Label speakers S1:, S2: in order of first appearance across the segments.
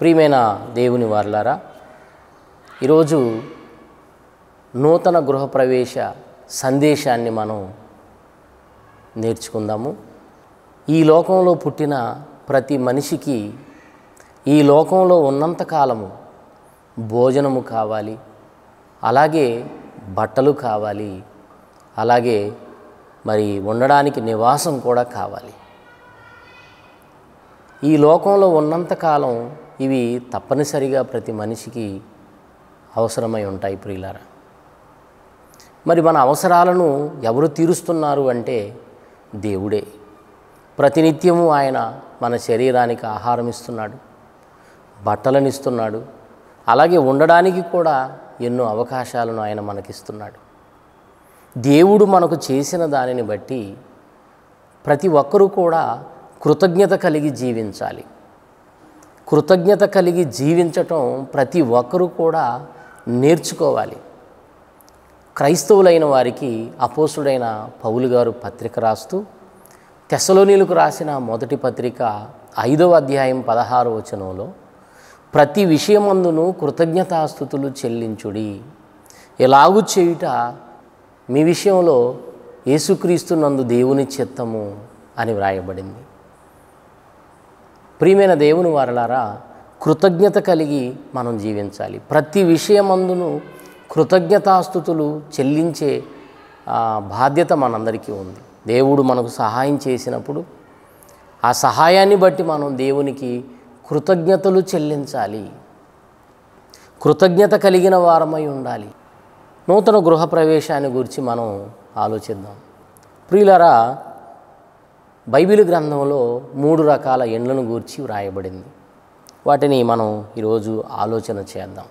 S1: ప్రియమైన దేవుని వార్లారా ఈరోజు నూతన గృహప్రవేశ సందేశాన్ని మనం నేర్చుకుందాము ఈ లోకంలో పుట్టిన ప్రతి మనిషికి ఈ లోకంలో ఉన్నంతకాలము భోజనము కావాలి అలాగే బట్టలు కావాలి అలాగే మరి ఉండడానికి నివాసం కూడా కావాలి ఈ లోకంలో ఉన్నంతకాలం ఇవి తప్పనిసరిగా ప్రతి మనిషికి అవసరమై ఉంటాయి ప్రియులారా మరి మన అవసరాలను ఎవరు తీరుస్తున్నారు అంటే దేవుడే ప్రతినిత్యము ఆయన మన శరీరానికి ఆహారం ఇస్తున్నాడు బట్టలను ఇస్తున్నాడు అలాగే ఉండడానికి కూడా ఎన్నో అవకాశాలను ఆయన మనకిస్తున్నాడు దేవుడు మనకు చేసిన దానిని బట్టి ప్రతి ఒక్కరూ కూడా కృతజ్ఞత కలిగి జీవించాలి కృతజ్ఞత కలిగి జీవించటం ప్రతి ఒక్కరూ కూడా నేర్చుకోవాలి క్రైస్తవులైన వారికి అపోసుడైన పౌలు గారు పత్రిక రాస్తూ తెసలోనీలకు రాసిన మొదటి పత్రిక ఐదవ అధ్యాయం పదహారు వచనంలో ప్రతి విషయమందును కృతజ్ఞతాస్థుతులు చెల్లించుడి ఎలాగూ చేయుట మీ విషయంలో నందు దేవుని చిత్తము అని వ్రాయబడింది ప్రియమైన దేవుని వారలారా కృతజ్ఞత కలిగి మనం జీవించాలి ప్రతి విషయమందును కృతజ్ఞతాస్థుతులు చెల్లించే బాధ్యత మనందరికీ ఉంది దేవుడు మనకు సహాయం చేసినప్పుడు ఆ సహాయాన్ని బట్టి మనం దేవునికి కృతజ్ఞతలు చెల్లించాలి కృతజ్ఞత కలిగిన వారమై ఉండాలి నూతన గృహప్రవేశాన్ని గురించి మనం ఆలోచిద్దాం ప్రియులరా బైబిల్ గ్రంథంలో మూడు రకాల ఎండ్లను గూర్చి వ్రాయబడింది వాటిని మనం ఈరోజు ఆలోచన చేద్దాం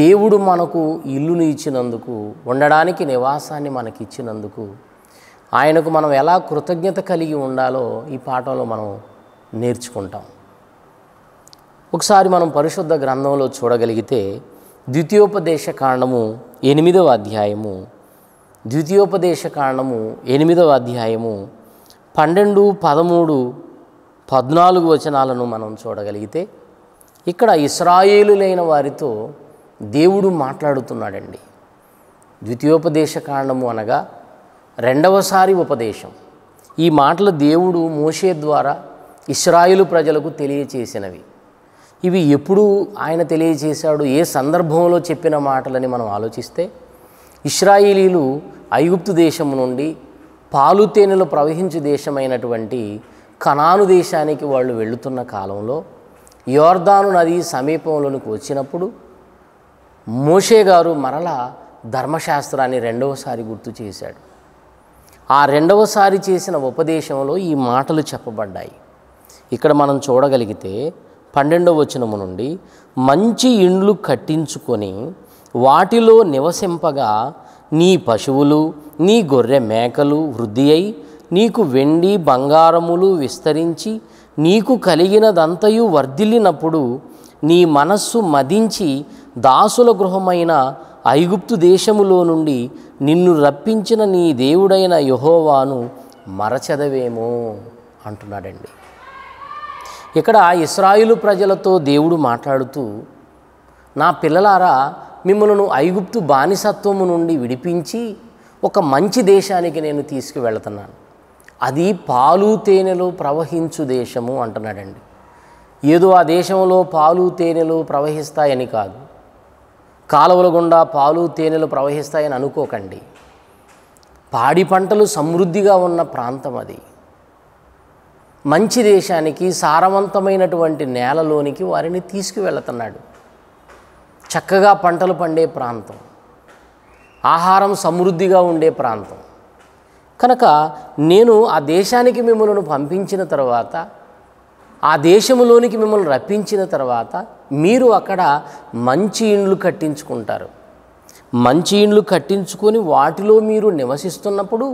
S1: దేవుడు మనకు ఇల్లును ఇచ్చినందుకు ఉండడానికి నివాసాన్ని మనకి ఇచ్చినందుకు ఆయనకు మనం ఎలా కృతజ్ఞత కలిగి ఉండాలో ఈ పాఠంలో మనం నేర్చుకుంటాం ఒకసారి మనం పరిశుద్ధ గ్రంథంలో చూడగలిగితే ద్వితీయోపదేశ కాండము ఎనిమిదవ అధ్యాయము ద్వితీయోపదేశ కాండము ఎనిమిదవ అధ్యాయము పన్నెండు పదమూడు పద్నాలుగు వచనాలను మనం చూడగలిగితే ఇక్కడ ఇస్రాయేలులైన వారితో దేవుడు మాట్లాడుతున్నాడండి ద్వితీయోపదేశ కాండము అనగా రెండవసారి ఉపదేశం ఈ మాటలు దేవుడు మోషే ద్వారా ఇస్రాయిలు ప్రజలకు తెలియచేసినవి ఇవి ఎప్పుడు ఆయన తెలియచేశాడు ఏ సందర్భంలో చెప్పిన మాటలని మనం ఆలోచిస్తే ఇస్రాయేలీలు ఐగుప్తు దేశం నుండి పాలు తేనెలు ప్రవహించే దేశమైనటువంటి కనాను దేశానికి వాళ్ళు వెళుతున్న కాలంలో యోర్దాను నది సమీపంలోనికి వచ్చినప్పుడు మోషే గారు మరలా ధర్మశాస్త్రాన్ని రెండవసారి గుర్తు చేశాడు ఆ రెండవసారి చేసిన ఉపదేశంలో ఈ మాటలు చెప్పబడ్డాయి ఇక్కడ మనం చూడగలిగితే పన్నెండవ వచనము నుండి మంచి ఇండ్లు కట్టించుకొని వాటిలో నివసింపగా నీ పశువులు నీ గొర్రె మేకలు వృద్ధి అయి నీకు వెండి బంగారములు విస్తరించి నీకు కలిగినదంతయు వర్ధిల్లినప్పుడు నీ మనస్సు మదించి దాసుల గృహమైన ఐగుప్తు దేశములో నుండి నిన్ను రప్పించిన నీ దేవుడైన యహోవాను మరచదవేమో అంటున్నాడండి ఇక్కడ ఇస్రాయిలు ప్రజలతో దేవుడు మాట్లాడుతూ నా పిల్లలారా మిమ్మలను ఐగుప్తు బానిసత్వము నుండి విడిపించి ఒక మంచి దేశానికి నేను తీసుకువెళ్తున్నాను అది పాలు తేనెలు ప్రవహించు దేశము అంటున్నాడండి ఏదో ఆ దేశంలో పాలు తేనెలు ప్రవహిస్తాయని కాదు కాలువల గుండా పాలు తేనెలు ప్రవహిస్తాయని అనుకోకండి పాడి పంటలు సమృద్ధిగా ఉన్న ప్రాంతం అది మంచి దేశానికి సారవంతమైనటువంటి నేలలోనికి వారిని తీసుకువెళుతున్నాడు చక్కగా పంటలు పండే ప్రాంతం ఆహారం సమృద్ధిగా ఉండే ప్రాంతం కనుక నేను ఆ దేశానికి మిమ్మల్ని పంపించిన తర్వాత ఆ దేశంలోనికి మిమ్మల్ని రప్పించిన తర్వాత మీరు అక్కడ మంచి ఇండ్లు కట్టించుకుంటారు మంచి ఇండ్లు కట్టించుకొని వాటిలో మీరు నివసిస్తున్నప్పుడు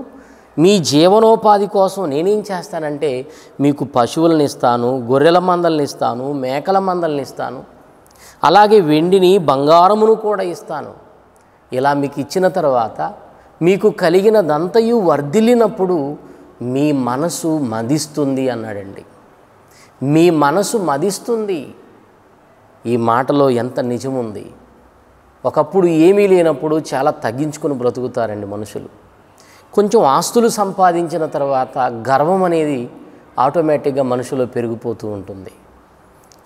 S1: మీ జీవనోపాధి కోసం నేనేం చేస్తానంటే మీకు పశువులను ఇస్తాను గొర్రెల మందల్ని ఇస్తాను మేకల మందల్ని ఇస్తాను అలాగే వెండిని బంగారమును కూడా ఇస్తాను ఇలా మీకు ఇచ్చిన తర్వాత మీకు కలిగినదంతయు వర్ధిల్లినప్పుడు మీ మనసు మదిస్తుంది అన్నాడండి మీ మనసు మదిస్తుంది ఈ మాటలో ఎంత నిజముంది ఒకప్పుడు ఏమీ లేనప్పుడు చాలా తగ్గించుకుని బ్రతుకుతారండి మనుషులు కొంచెం ఆస్తులు సంపాదించిన తర్వాత గర్వం అనేది ఆటోమేటిక్గా మనుషులో పెరిగిపోతూ ఉంటుంది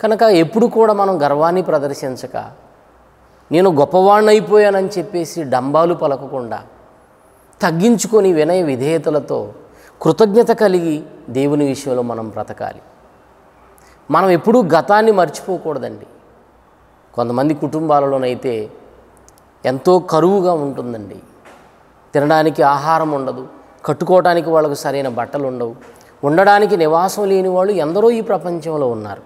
S1: కనుక ఎప్పుడు కూడా మనం గర్వాన్ని ప్రదర్శించక నేను గొప్పవాణ్ణైపోయానని చెప్పేసి డంబాలు పలకకుండా తగ్గించుకొని వినయ విధేయతలతో కృతజ్ఞత కలిగి దేవుని విషయంలో మనం బ్రతకాలి మనం ఎప్పుడూ గతాన్ని మర్చిపోకూడదండి కొంతమంది కుటుంబాలలోనైతే ఎంతో కరువుగా ఉంటుందండి తినడానికి ఆహారం ఉండదు కట్టుకోవడానికి వాళ్ళకు సరైన బట్టలు ఉండవు ఉండడానికి నివాసం లేని వాళ్ళు ఎందరో ఈ ప్రపంచంలో ఉన్నారు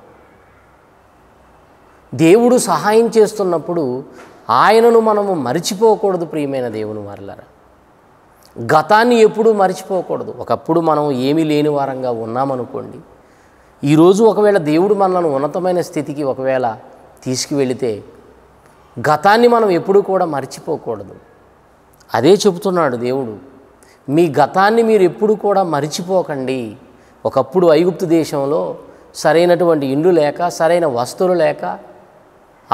S1: దేవుడు సహాయం చేస్తున్నప్పుడు ఆయనను మనము మరిచిపోకూడదు ప్రియమైన దేవుని వారిలారా గతాన్ని ఎప్పుడూ మరిచిపోకూడదు ఒకప్పుడు మనం ఏమీ లేని వారంగా ఉన్నామనుకోండి ఈరోజు ఒకవేళ దేవుడు మనల్ని ఉన్నతమైన స్థితికి ఒకవేళ తీసుకువెళితే గతాన్ని మనం ఎప్పుడు కూడా మరిచిపోకూడదు అదే చెబుతున్నాడు దేవుడు మీ గతాన్ని మీరు ఎప్పుడు కూడా మరిచిపోకండి ఒకప్పుడు ఐగుప్తు దేశంలో సరైనటువంటి ఇండ్లు లేక సరైన వస్తువులు లేక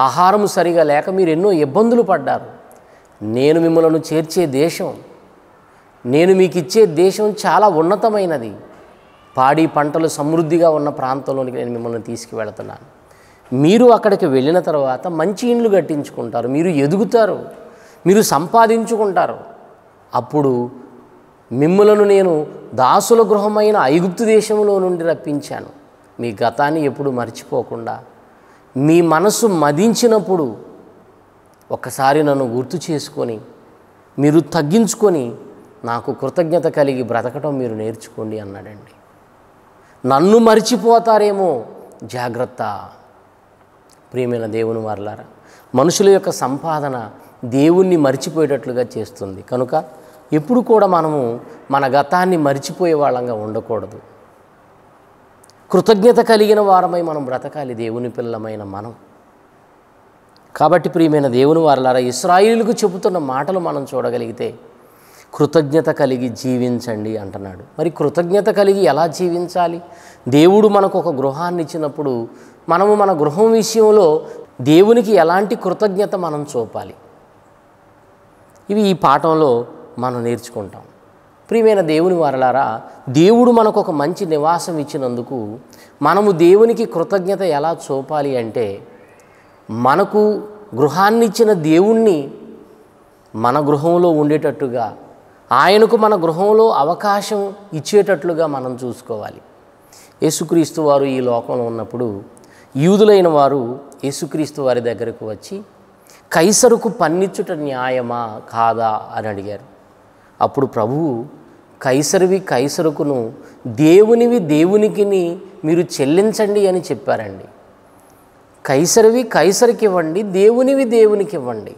S1: ఆహారం సరిగా లేక మీరు ఎన్నో ఇబ్బందులు పడ్డారు నేను మిమ్మలను చేర్చే దేశం నేను మీకు ఇచ్చే దేశం చాలా ఉన్నతమైనది పాడి పంటలు సమృద్ధిగా ఉన్న ప్రాంతంలోనికి నేను మిమ్మల్ని తీసుకువెళుతున్నాను మీరు అక్కడికి వెళ్ళిన తర్వాత మంచి ఇండ్లు కట్టించుకుంటారు మీరు ఎదుగుతారు మీరు సంపాదించుకుంటారు అప్పుడు మిమ్మలను నేను దాసుల గృహమైన ఐగుప్తు దేశంలో నుండి రప్పించాను మీ గతాన్ని ఎప్పుడు మర్చిపోకుండా మీ మనసు మదించినప్పుడు ఒకసారి నన్ను గుర్తు చేసుకొని మీరు తగ్గించుకొని నాకు కృతజ్ఞత కలిగి బ్రతకటం మీరు నేర్చుకోండి అన్నాడండి నన్ను మరిచిపోతారేమో జాగ్రత్త ప్రియమైన దేవుని వర్లారా మనుషుల యొక్క సంపాదన దేవుణ్ణి మరిచిపోయేటట్లుగా చేస్తుంది కనుక ఎప్పుడు కూడా మనము మన గతాన్ని మరిచిపోయే వాళ్ళంగా ఉండకూడదు కృతజ్ఞత కలిగిన వారమై మనం బ్రతకాలి దేవుని పిల్లమైన మనం కాబట్టి ప్రియమైన దేవుని వారలారా ఇస్రాయిలకు చెబుతున్న మాటలు మనం చూడగలిగితే కృతజ్ఞత కలిగి జీవించండి అంటున్నాడు మరి కృతజ్ఞత కలిగి ఎలా జీవించాలి దేవుడు మనకు ఒక గృహాన్ని ఇచ్చినప్పుడు మనము మన గృహం విషయంలో దేవునికి ఎలాంటి కృతజ్ఞత మనం చూపాలి ఇవి ఈ పాఠంలో మనం నేర్చుకుంటాం ప్రియమైన దేవుని వారలారా దేవుడు మనకు ఒక మంచి నివాసం ఇచ్చినందుకు మనము దేవునికి కృతజ్ఞత ఎలా చూపాలి అంటే మనకు గృహాన్నిచ్చిన దేవుణ్ణి మన గృహంలో ఉండేటట్టుగా ఆయనకు మన గృహంలో అవకాశం ఇచ్చేటట్లుగా మనం చూసుకోవాలి యేసుక్రీస్తు వారు ఈ లోకంలో ఉన్నప్పుడు యూదులైన వారు యేసుక్రీస్తు వారి దగ్గరకు వచ్చి కైసరుకు పన్నిచ్చుట న్యాయమా కాదా అని అడిగారు అప్పుడు ప్రభువు కైసరివి కైసరుకును దేవునివి దేవునికిని మీరు చెల్లించండి అని చెప్పారండి కైసరివి కైసరికి ఇవ్వండి దేవునివి దేవునికి ఇవ్వండి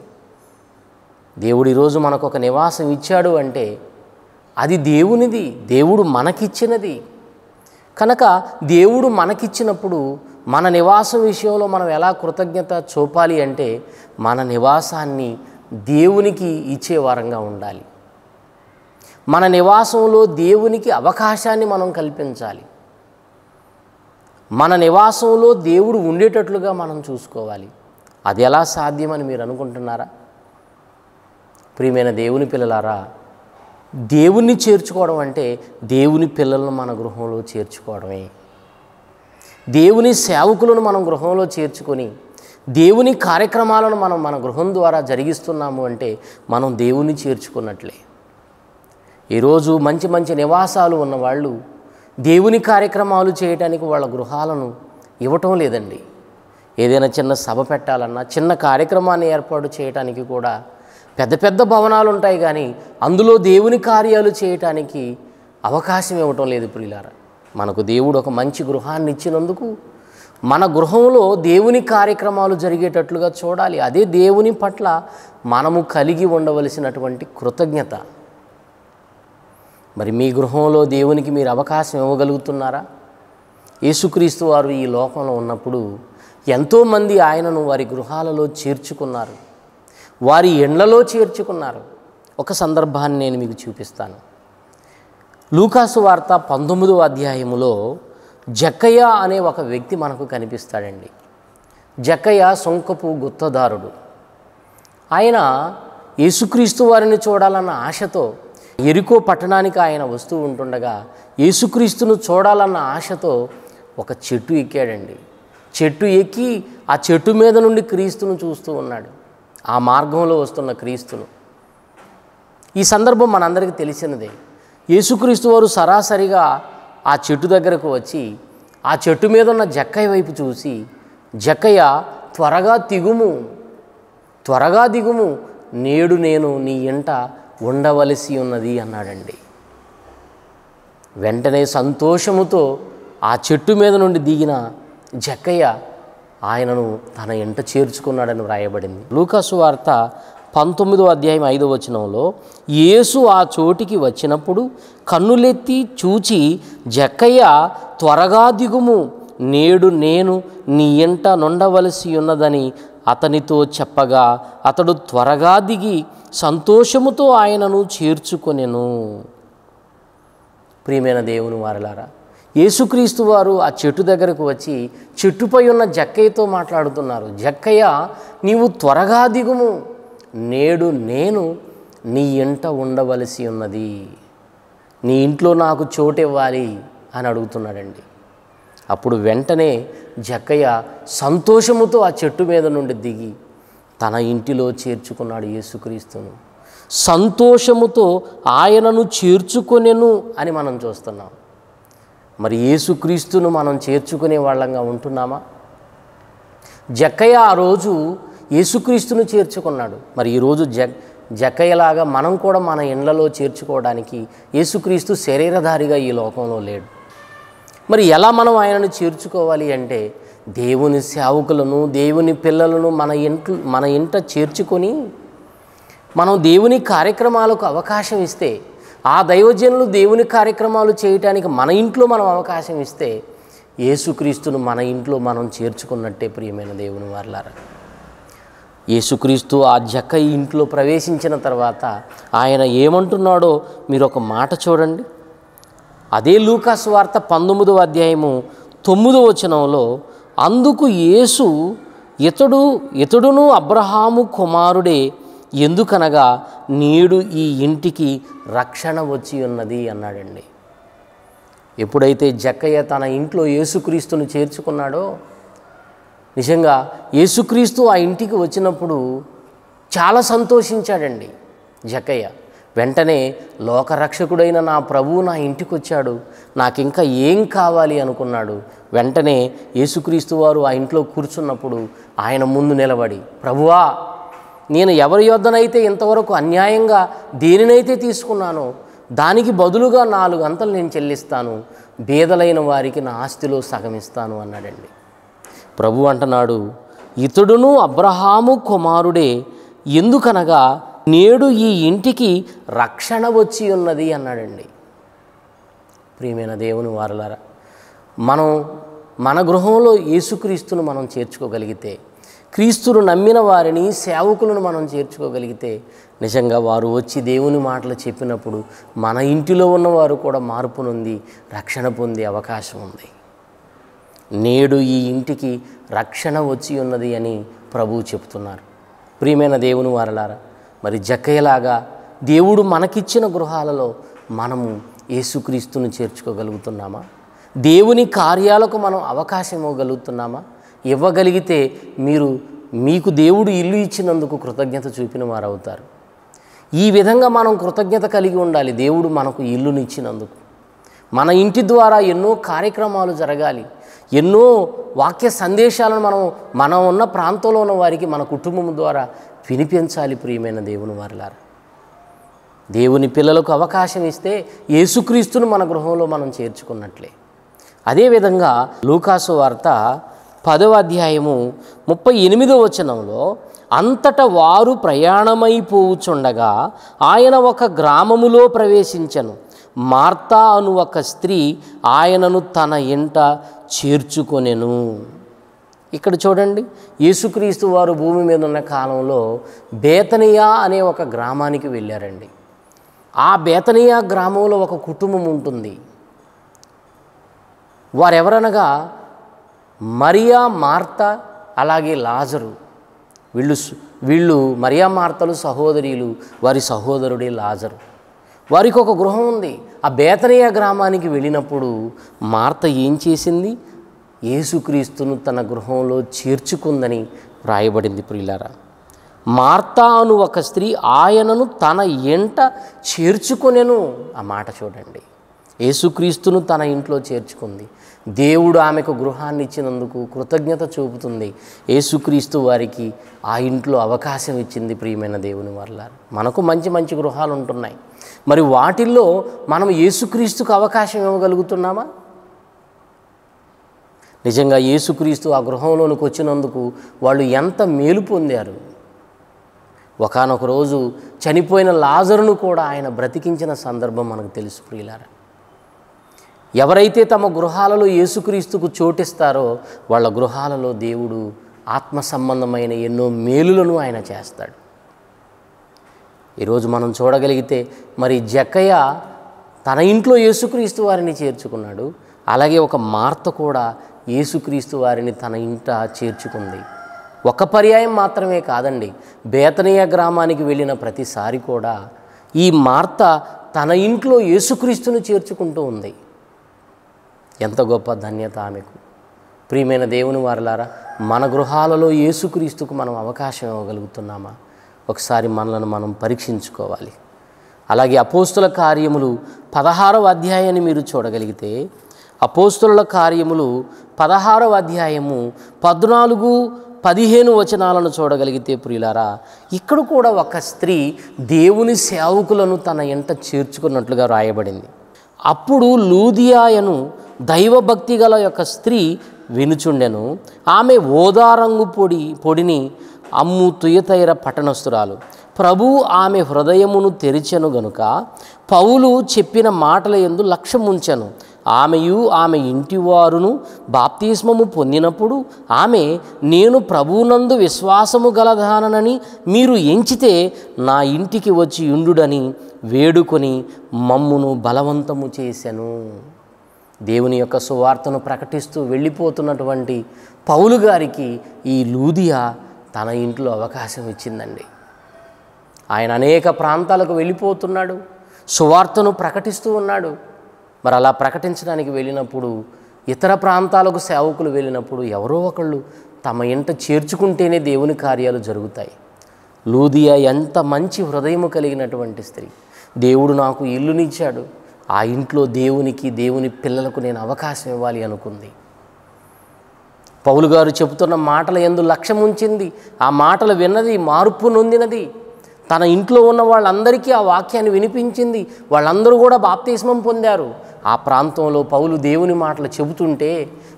S1: దేవుడు ఈరోజు మనకు ఒక నివాసం ఇచ్చాడు అంటే అది దేవునిది దేవుడు మనకిచ్చినది కనుక దేవుడు మనకిచ్చినప్పుడు మన నివాసం విషయంలో మనం ఎలా కృతజ్ఞత చూపాలి అంటే మన నివాసాన్ని దేవునికి ఇచ్చే వారంగా ఉండాలి మన నివాసంలో దేవునికి అవకాశాన్ని మనం కల్పించాలి మన నివాసంలో దేవుడు ఉండేటట్లుగా మనం చూసుకోవాలి అది ఎలా సాధ్యమని మీరు అనుకుంటున్నారా ప్రియమైన దేవుని పిల్లలారా దేవుణ్ణి చేర్చుకోవడం అంటే దేవుని పిల్లలను మన గృహంలో చేర్చుకోవడమే దేవుని సేవకులను మనం గృహంలో చేర్చుకొని దేవుని కార్యక్రమాలను మనం మన గృహం ద్వారా జరిగిస్తున్నాము అంటే మనం దేవుణ్ణి చేర్చుకున్నట్లే ఈరోజు మంచి మంచి నివాసాలు ఉన్నవాళ్ళు దేవుని కార్యక్రమాలు చేయడానికి వాళ్ళ గృహాలను ఇవ్వటం లేదండి ఏదైనా చిన్న సభ పెట్టాలన్నా చిన్న కార్యక్రమాన్ని ఏర్పాటు చేయటానికి కూడా పెద్ద పెద్ద భవనాలు ఉంటాయి కానీ అందులో దేవుని కార్యాలు చేయటానికి అవకాశం ఇవ్వటం లేదు ప్రియులార మనకు దేవుడు ఒక మంచి గృహాన్ని ఇచ్చినందుకు మన గృహంలో దేవుని కార్యక్రమాలు జరిగేటట్లుగా చూడాలి అదే దేవుని పట్ల మనము కలిగి ఉండవలసినటువంటి కృతజ్ఞత మరి మీ గృహంలో దేవునికి మీరు అవకాశం ఇవ్వగలుగుతున్నారా యేసుక్రీస్తు వారు ఈ లోకంలో ఉన్నప్పుడు ఎంతోమంది ఆయనను వారి గృహాలలో చేర్చుకున్నారు వారి ఎండ్లలో చేర్చుకున్నారు ఒక సందర్భాన్ని నేను మీకు చూపిస్తాను లూకాసు వార్త పంతొమ్మిదవ అధ్యాయములో జక్కయ్య అనే ఒక వ్యక్తి మనకు కనిపిస్తాడండి జక్కయ్య సొంకపు గుత్తదారుడు ఆయన యేసుక్రీస్తు వారిని చూడాలన్న ఆశతో ఎరుకో పట్టణానికి ఆయన వస్తూ ఉంటుండగా యేసుక్రీస్తును చూడాలన్న ఆశతో ఒక చెట్టు ఎక్కాడండి చెట్టు ఎక్కి ఆ చెట్టు మీద నుండి క్రీస్తును చూస్తూ ఉన్నాడు ఆ మార్గంలో వస్తున్న క్రీస్తును ఈ సందర్భం మనందరికీ తెలిసినదే యేసుక్రీస్తు వారు సరాసరిగా ఆ చెట్టు దగ్గరకు వచ్చి ఆ చెట్టు మీద ఉన్న జక్కయ్య వైపు చూసి జక్కయ్య త్వరగా దిగుము త్వరగా దిగుము నేడు నేను నీ ఇంట ఉండవలసి ఉన్నది అన్నాడండి వెంటనే సంతోషముతో ఆ చెట్టు మీద నుండి దిగిన జక్కయ్య ఆయనను తన ఇంట చేర్చుకున్నాడని వ్రాయబడింది లూకాసు వార్త పంతొమ్మిదో అధ్యాయం ఐదో వచనంలో యేసు ఆ చోటికి వచ్చినప్పుడు కన్నులెత్తి చూచి జక్కయ్య త్వరగా దిగుము నేడు నేను నీ ఇంట నుండవలసి ఉన్నదని అతనితో చెప్పగా అతడు త్వరగా దిగి సంతోషముతో ఆయనను చేర్చుకొనెను ప్రియమైన దేవుని వారలారా యేసుక్రీస్తు వారు ఆ చెట్టు దగ్గరకు వచ్చి చెట్టుపై ఉన్న జక్కయ్యతో మాట్లాడుతున్నారు జక్కయ్య నీవు త్వరగా దిగుము నేడు నేను నీ ఇంట ఉండవలసి ఉన్నది నీ ఇంట్లో నాకు చోటివ్వాలి అని అడుగుతున్నాడండి అప్పుడు వెంటనే జక్కయ్య సంతోషముతో ఆ చెట్టు మీద నుండి దిగి తన ఇంటిలో చేర్చుకున్నాడు యేసుక్రీస్తును సంతోషముతో ఆయనను చేర్చుకొనెను అని మనం చూస్తున్నాం మరి యేసుక్రీస్తును మనం చేర్చుకునే వాళ్ళంగా ఉంటున్నామా జక్కయ్య ఆ రోజు యేసుక్రీస్తును చేర్చుకున్నాడు మరి ఈరోజు జ జక్కయ్యలాగా మనం కూడా మన ఇండ్లలో చేర్చుకోవడానికి యేసుక్రీస్తు శరీరధారిగా ఈ లోకంలో లేడు మరి ఎలా మనం ఆయనను చేర్చుకోవాలి అంటే దేవుని సేవకులను దేవుని పిల్లలను మన ఇంట్లో మన ఇంట చేర్చుకొని మనం దేవుని కార్యక్రమాలకు అవకాశం ఇస్తే ఆ దైవజనులు దేవుని కార్యక్రమాలు చేయటానికి మన ఇంట్లో మనం అవకాశం ఇస్తే యేసుక్రీస్తును మన ఇంట్లో మనం చేర్చుకున్నట్టే ప్రియమైన దేవుని వారలారా యేసుక్రీస్తు ఆ జక్క ఇంట్లో ప్రవేశించిన తర్వాత ఆయన ఏమంటున్నాడో మీరు ఒక మాట చూడండి అదే లూకాస్ వార్త పంతొమ్మిదవ అధ్యాయము తొమ్మిదో వచనంలో అందుకు యేసు ఇతడు ఇతడును అబ్రహాము కుమారుడే ఎందుకనగా నేడు ఈ ఇంటికి రక్షణ వచ్చి ఉన్నది అన్నాడండి ఎప్పుడైతే జక్కయ్య తన ఇంట్లో యేసుక్రీస్తును చేర్చుకున్నాడో నిజంగా యేసుక్రీస్తు ఆ ఇంటికి వచ్చినప్పుడు చాలా సంతోషించాడండి జక్కయ్య వెంటనే లోకరక్షకుడైన నా ప్రభువు నా ఇంటికి వచ్చాడు నాకు ఇంకా ఏం కావాలి అనుకున్నాడు వెంటనే యేసుక్రీస్తు వారు ఆ ఇంట్లో కూర్చున్నప్పుడు ఆయన ముందు నిలబడి ప్రభువా నేను ఎవరి యొద్దనైతే ఇంతవరకు అన్యాయంగా దేనినైతే తీసుకున్నానో దానికి బదులుగా నాలుగు అంతలు నేను చెల్లిస్తాను బీదలైన వారికి నా ఆస్తిలో సగమిస్తాను అన్నాడండి ప్రభు అంటున్నాడు ఇతడును అబ్రహాము కుమారుడే ఎందుకనగా నేడు ఈ ఇంటికి రక్షణ వచ్చి ఉన్నది అన్నాడండి ప్రియమైన దేవుని వారులారా మనం మన గృహంలో యేసుక్రీస్తును మనం చేర్చుకోగలిగితే క్రీస్తును నమ్మిన వారిని సేవకులను మనం చేర్చుకోగలిగితే నిజంగా వారు వచ్చి దేవుని మాటలు చెప్పినప్పుడు మన ఇంటిలో ఉన్నవారు కూడా మార్పు రక్షణ పొందే అవకాశం ఉంది నేడు ఈ ఇంటికి రక్షణ వచ్చి ఉన్నది అని ప్రభువు చెప్తున్నారు ప్రియమైన దేవుని వారలారా మరి జక్కయ్యలాగా దేవుడు మనకిచ్చిన గృహాలలో మనము యేసుక్రీస్తును చేర్చుకోగలుగుతున్నామా దేవుని కార్యాలకు మనం అవకాశం ఇవ్వగలుగుతున్నామా ఇవ్వగలిగితే మీరు మీకు దేవుడు ఇల్లు ఇచ్చినందుకు కృతజ్ఞత చూపిన వారవుతారు అవుతారు ఈ విధంగా మనం కృతజ్ఞత కలిగి ఉండాలి దేవుడు మనకు ఇల్లునిచ్చినందుకు మన ఇంటి ద్వారా ఎన్నో కార్యక్రమాలు జరగాలి ఎన్నో వాక్య సందేశాలను మనం మనం ఉన్న ప్రాంతంలో ఉన్న వారికి మన కుటుంబం ద్వారా వినిపించాలి ప్రియమైన దేవుని వారిలారు దేవుని పిల్లలకు అవకాశం ఇస్తే యేసుక్రీస్తును మన గృహంలో మనం చేర్చుకున్నట్లే అదేవిధంగా లూకాసు వార్త పదవ అధ్యాయము ముప్పై ఎనిమిదో వచనంలో అంతటా వారు ప్రయాణమైపోవుచుండగా ఆయన ఒక గ్రామములో ప్రవేశించను మార్తా అను ఒక స్త్రీ ఆయనను తన ఇంట చేర్చుకొనెను ఇక్కడ చూడండి యేసుక్రీస్తు వారు భూమి మీద ఉన్న కాలంలో బేతనియా అనే ఒక గ్రామానికి వెళ్ళారండి ఆ బేతనియా గ్రామంలో ఒక కుటుంబం ఉంటుంది వారెవరనగా మరియా మార్త అలాగే లాజరు వీళ్ళు వీళ్ళు మరియా మార్తలు సహోదరులు వారి సహోదరుడి లాజరు వారికి ఒక గృహం ఉంది ఆ బేతనియా గ్రామానికి వెళ్ళినప్పుడు మార్త ఏం చేసింది యేసుక్రీస్తును తన గృహంలో చేర్చుకుందని వ్రాయబడింది ప్రియులారా మార్తా అను ఒక స్త్రీ ఆయనను తన ఎంట చేర్చుకునేను ఆ మాట చూడండి యేసుక్రీస్తును తన ఇంట్లో చేర్చుకుంది దేవుడు ఆమెకు గృహాన్ని ఇచ్చినందుకు కృతజ్ఞత చూపుతుంది యేసుక్రీస్తు వారికి ఆ ఇంట్లో అవకాశం ఇచ్చింది ప్రియమైన దేవుని వల్ల మనకు మంచి మంచి గృహాలు ఉంటున్నాయి మరి వాటిల్లో మనం యేసుక్రీస్తుకు అవకాశం ఇవ్వగలుగుతున్నామా నిజంగా యేసుక్రీస్తు ఆ గృహంలోనికి వచ్చినందుకు వాళ్ళు ఎంత మేలు పొందారు ఒకనొక రోజు చనిపోయిన లాజరును కూడా ఆయన బ్రతికించిన సందర్భం మనకు తెలుసు ప్రియులారా ఎవరైతే తమ గృహాలలో యేసుక్రీస్తుకు చోటిస్తారో వాళ్ళ గృహాలలో దేవుడు ఆత్మ సంబంధమైన ఎన్నో మేలులను ఆయన చేస్తాడు ఈరోజు మనం చూడగలిగితే మరి జక్కయ్య తన ఇంట్లో యేసుక్రీస్తు వారిని చేర్చుకున్నాడు అలాగే ఒక మార్త కూడా యేసుక్రీస్తు వారిని తన ఇంట చేర్చుకుంది ఒక పర్యాయం మాత్రమే కాదండి బేతనీయ గ్రామానికి వెళ్ళిన ప్రతిసారి కూడా ఈ మార్త తన ఇంట్లో యేసుక్రీస్తును చేర్చుకుంటూ ఉంది ఎంత గొప్ప ధన్యత ఆమెకు ప్రియమైన దేవుని వారలారా మన గృహాలలో యేసుక్రీస్తుకు మనం అవకాశం ఇవ్వగలుగుతున్నామా ఒకసారి మనలను మనం పరీక్షించుకోవాలి అలాగే అపోస్తుల కార్యములు పదహారవ అధ్యాయాన్ని మీరు చూడగలిగితే అపోస్తుల కార్యములు పదహారవ అధ్యాయము పద్నాలుగు పదిహేను వచనాలను చూడగలిగితే ప్రియులారా ఇక్కడ కూడా ఒక స్త్రీ దేవుని సేవకులను తన ఇంట చేర్చుకున్నట్లుగా రాయబడింది అప్పుడు లూదియాయను దైవభక్తి గల యొక్క స్త్రీ వినుచుండెను ఆమె ఓదారంగు పొడి పొడిని అమ్ము తుయతైర పట్టణస్తురాలు ప్రభు ఆమె హృదయమును తెరిచెను గనుక పౌలు చెప్పిన మాటల ఎందు లక్ష్యముంచెను ఆమెయు ఆమె ఇంటివారును బాప్తీస్మము పొందినప్పుడు ఆమె నేను ప్రభువునందు విశ్వాసము గలదానని మీరు ఎంచితే నా ఇంటికి వచ్చి ఉండుడని వేడుకొని మమ్మును బలవంతము చేశాను దేవుని యొక్క సువార్తను ప్రకటిస్తూ వెళ్ళిపోతున్నటువంటి పౌలు గారికి ఈ లూదియా తన ఇంట్లో అవకాశం ఇచ్చిందండి ఆయన అనేక ప్రాంతాలకు వెళ్ళిపోతున్నాడు సువార్తను ప్రకటిస్తూ ఉన్నాడు మరి అలా ప్రకటించడానికి వెళ్ళినప్పుడు ఇతర ప్రాంతాలకు సేవకులు వెళ్ళినప్పుడు ఎవరో ఒకళ్ళు తమ ఇంట చేర్చుకుంటేనే దేవుని కార్యాలు జరుగుతాయి లూదియా ఎంత మంచి హృదయము కలిగినటువంటి స్త్రీ దేవుడు నాకు ఇల్లునిచ్చాడు ఆ ఇంట్లో దేవునికి దేవుని పిల్లలకు నేను అవకాశం ఇవ్వాలి అనుకుంది పౌలు గారు చెబుతున్న మాటలు ఎందు లక్ష్యం ఉంచింది ఆ మాటలు విన్నది మార్పు నొందినది తన ఇంట్లో ఉన్న వాళ్ళందరికీ ఆ వాక్యాన్ని వినిపించింది వాళ్ళందరూ కూడా బాప్తీస్మం పొందారు ఆ ప్రాంతంలో పౌలు దేవుని మాటలు చెబుతుంటే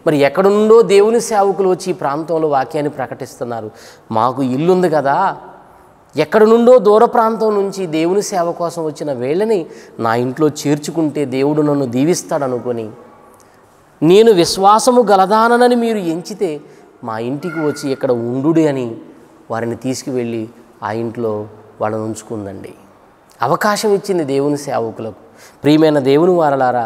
S1: మరి ఎక్కడుండో దేవుని సేవకులు వచ్చి ఈ ప్రాంతంలో వాక్యాన్ని ప్రకటిస్తున్నారు మాకు ఇల్లుంది కదా ఎక్కడి నుండో దూర ప్రాంతం నుంచి దేవుని సేవ కోసం వచ్చిన వేళ్ళని నా ఇంట్లో చేర్చుకుంటే దేవుడు నన్ను దీవిస్తాడనుకొని నేను విశ్వాసము గలదానని మీరు ఎంచితే మా ఇంటికి వచ్చి ఇక్కడ ఉండు అని వారిని తీసుకువెళ్ళి ఆ ఇంట్లో వాళ్ళని ఉంచుకుందండి అవకాశం ఇచ్చింది దేవుని సేవకులకు ప్రియమైన దేవుని వారలారా